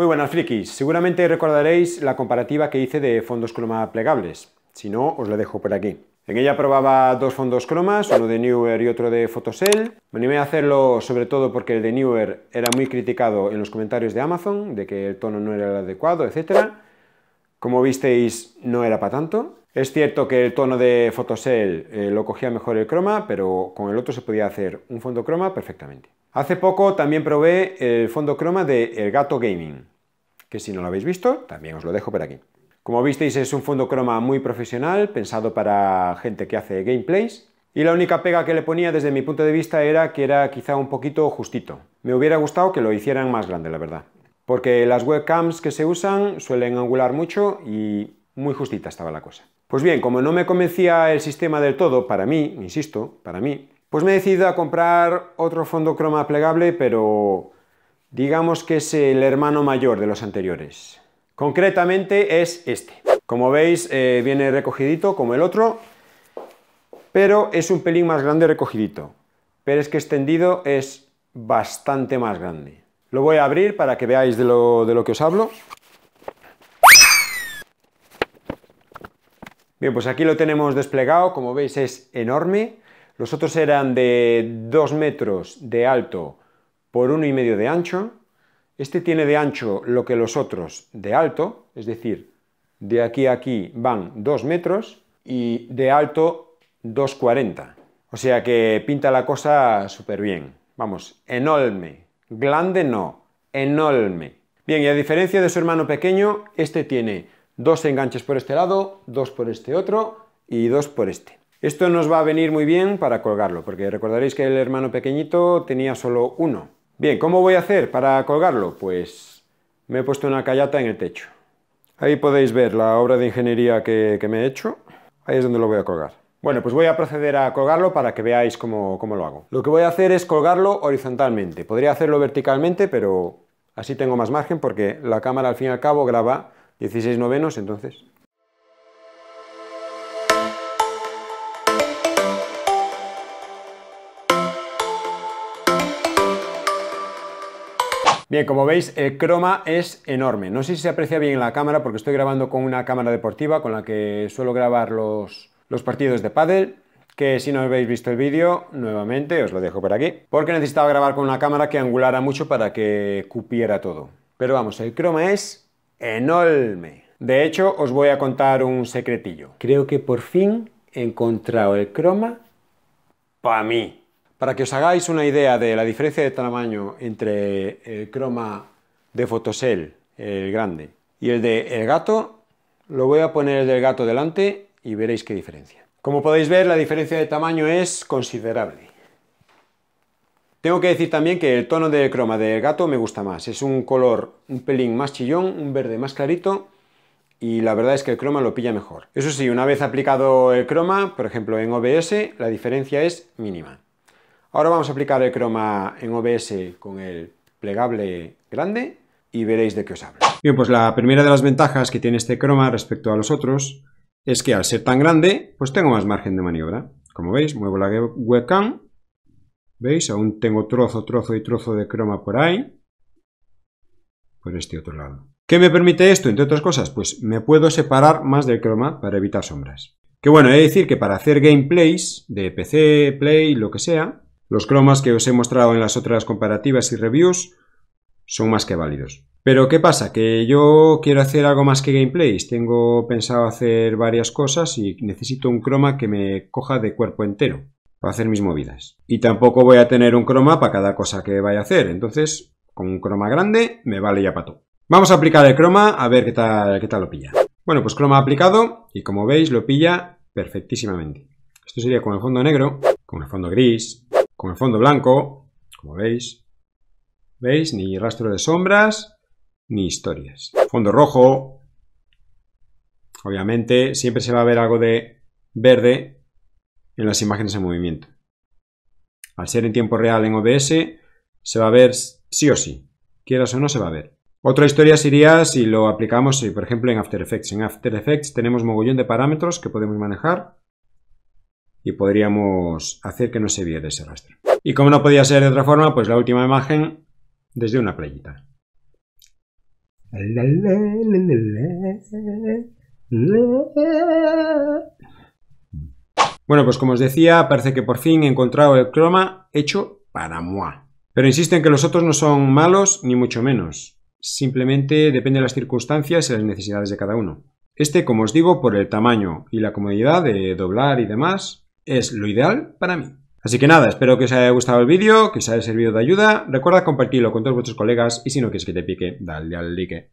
Muy buenas frikis, seguramente recordaréis la comparativa que hice de fondos croma plegables, si no os la dejo por aquí. En ella probaba dos fondos cromas, uno de Newer y otro de Photosell. Me animé a hacerlo sobre todo porque el de Newer era muy criticado en los comentarios de Amazon, de que el tono no era el adecuado, etc. Como visteis, no era para tanto. Es cierto que el tono de Photosell eh, lo cogía mejor el croma, pero con el otro se podía hacer un fondo croma perfectamente. Hace poco también probé el fondo croma de El Gato Gaming que si no lo habéis visto, también os lo dejo por aquí. Como visteis, es un fondo croma muy profesional, pensado para gente que hace gameplays, y la única pega que le ponía desde mi punto de vista era que era quizá un poquito justito. Me hubiera gustado que lo hicieran más grande, la verdad. Porque las webcams que se usan suelen angular mucho y muy justita estaba la cosa. Pues bien, como no me convencía el sistema del todo, para mí, insisto, para mí, pues me he decidido a comprar otro fondo croma plegable, pero Digamos que es el hermano mayor de los anteriores. Concretamente es este. Como veis, eh, viene recogidito como el otro, pero es un pelín más grande recogidito. Pero es que extendido es bastante más grande. Lo voy a abrir para que veáis de lo, de lo que os hablo. Bien, pues aquí lo tenemos desplegado, como veis es enorme. Los otros eran de 2 metros de alto por uno y medio de ancho. Este tiene de ancho lo que los otros de alto, es decir, de aquí a aquí van 2 metros y de alto 2,40. O sea que pinta la cosa súper bien. Vamos, enorme. Grande no, enorme. Bien, y a diferencia de su hermano pequeño, este tiene dos enganches por este lado, dos por este otro y dos por este. Esto nos va a venir muy bien para colgarlo, porque recordaréis que el hermano pequeñito tenía solo uno. Bien, ¿cómo voy a hacer para colgarlo? Pues me he puesto una callata en el techo. Ahí podéis ver la obra de ingeniería que, me he hecho. Ahí es donde lo voy a colgar. Bueno, pues voy a proceder a colgarlo para que veáis cómo, cómo lo hago. Lo que voy a hacer es colgarlo horizontalmente. Podría hacerlo verticalmente, pero así tengo más margen porque la cámara al fin y al cabo graba 16 novenos, entonces Bien, como veis, el croma es enorme. No sé si se aprecia bien en la cámara porque estoy grabando con una cámara deportiva con la que suelo grabar los, los partidos de pádel que si no habéis visto el vídeo, nuevamente os lo dejo por aquí, porque necesitaba grabar con una cámara que angulara mucho para que cupiera todo. Pero vamos, el croma es enorme. De hecho, os voy a contar un secretillo. Creo que por fin he encontrado el croma para mí. Para que os hagáis una idea de la diferencia de tamaño entre el croma de Photosel, el grande, y el de el gato, lo voy a poner el del gato delante y veréis qué diferencia. Como podéis ver, la diferencia de tamaño es considerable. Tengo que decir también que el tono de croma del gato me gusta más. Es un color un pelín más chillón, un verde más clarito y la verdad es que el croma lo pilla mejor. Eso sí, una vez aplicado el croma, por ejemplo en OBS, la diferencia es mínima. Ahora vamos a aplicar el croma en OBS con el plegable grande y veréis de qué os hablo. Bien, pues la primera de las ventajas que tiene este croma respecto a los otros es que al ser tan grande, pues tengo más margen de maniobra. Como veis, muevo la webcam, ¿veis? Aún tengo trozo, trozo y trozo de croma por ahí, por este otro lado. ¿Qué me permite esto? Entre otras cosas, pues me puedo separar más del croma para evitar sombras. Que bueno, he de decir que para hacer gameplays de PC, Play, lo que sea, los cromas que os he mostrado en las otras comparativas y reviews son más que válidos. Pero ¿qué pasa? Que yo quiero hacer algo más que gameplays. Tengo pensado hacer varias cosas y necesito un croma que me coja de cuerpo entero para hacer mis movidas. Y tampoco voy a tener un croma para cada cosa que vaya a hacer. Entonces, con un croma grande me vale ya para todo. Vamos a aplicar el croma a ver qué tal, qué tal lo pilla. Bueno, pues croma aplicado y como veis lo pilla perfectísimamente. Esto sería con el fondo negro, con el fondo gris, con el fondo blanco, como veis. ¿Veis? Ni rastro de sombras, ni historias. Fondo rojo. Obviamente, siempre se va a ver algo de verde en las imágenes en movimiento. Al ser en tiempo real en OBS, se va a ver sí o sí. Quieras o no, se va a ver. Otra historia sería si lo aplicamos, eh, por ejemplo, en After Effects. En After Effects tenemos mogollón de parámetros que podemos manejar y podríamos hacer que no se viera ese rastro. Y como no podía ser de otra forma, pues la última imagen desde una playita. Bueno, pues como os decía, parece que por fin he encontrado el croma hecho para moi. Pero insisten en que los otros no son malos, ni mucho menos. Simplemente depende de las circunstancias y las necesidades de cada uno. Este, como os digo, por el tamaño y la comodidad de doblar y demás, es lo ideal para mí. Así que nada, espero que os haya gustado el vídeo, que os haya servido de ayuda. Recuerda compartirlo con todos vuestros colegas y si no quieres que te pique, dale al like.